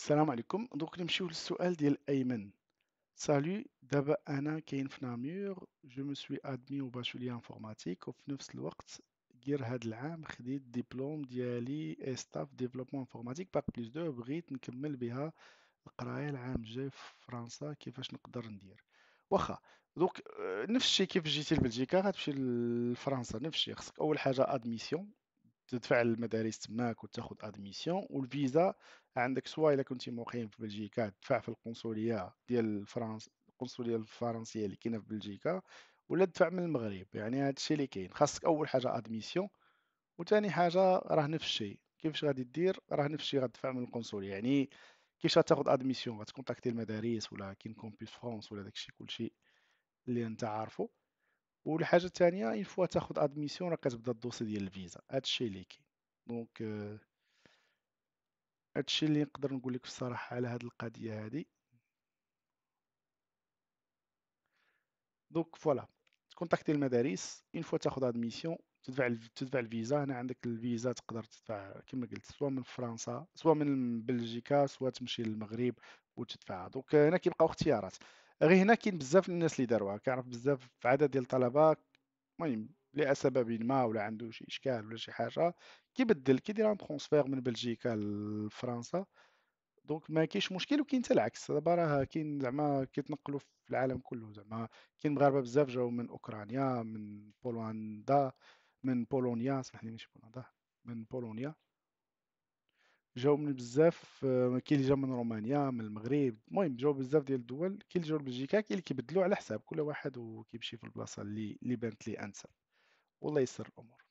السلام عليكم دونك نمشيو للسؤال ديال ايمن سالو دابا انا كاين في نامور جو مو سوي ادمي باشولي انفورماتيك وفي نفس الوقت غير هاد العام خديت ديبلوم ديالي ستاف ديفلوبمون انفورماتيك باك بليس دو بغيت نكمل بها القرايه العام الجاي في فرنسا كيفاش نقدر ندير واخا دونك آه، نفس الشيء كيف جيتي لبلجيكا غتمشي لفرنسا نفس الشيء خصك اول حاجه ادميسيون تدفع للمدارس تماك وتاخذ ادميسيون والفيزا عندك سوا الا كنتي مقيم في بلجيكا تدفع في القنصليه ديال فرنسا القنصليه الفرنسيه اللي كاينه في بلجيكا ولا تدفع من المغرب يعني هذا الشيء اللي كاين خاصك اول حاجه ادميسيون وثاني حاجه راه نفس الشيء كيفاش غادي دير راه نفس الشيء غتدفع من القنصليه يعني كيفاش غتاخذ ادميسيون غتكونتاكتي المدارس ولا كاين كومبيس فرونس ولا داكشي كلشي اللي انت عارفه والحاجه الثانيه اين فوا تاخذ ادميسيون راه كتبدا الدوسي ديال الفيزا هادشي اللي كاين دونك آه، هادشي اللي نقدر نقول لك الصراحه على هاد القضيه هادي دونك فوالا تكونتاكتي المدارس اين فوا تاخذ ادميسيون تدفع تدفع الفيزا هنا عندك الفيزا تقدر تدفع كما قلت سواء من فرنسا سواء من بلجيكا سواء تمشي للمغرب وتدفعها دونك آه، هنا كيبقاو اختيارات غير هنا كاين بزاف الناس اللي داروها كنعرف بزاف عدد ديال الطلبه المهم لاسباب ما ولا عنده شي اشكال ولا شي حاجه كيبدل كيدير ان ترونسفير من بلجيكا لفرنسا دونك ما كاينش مشكل وكاين حتى العكس دابا راه كاين زعما كيتنقلوا في العالم كله زعما كاين مغاربه بزاف جاو من اوكرانيا من بولندا من بولونيا سمح لي ماشي بولندا من بولونيا جاو من بزاف آه، كاين اللي جا من رومانيا من المغرب المهم جاو بزاف ديال الدول كاين اللي جاو لبلجيكا كاين اللي كيبدلوا على حساب كل واحد وكيمشي في البلاصه اللي اللي بانت ليه انسب والله يسر الامور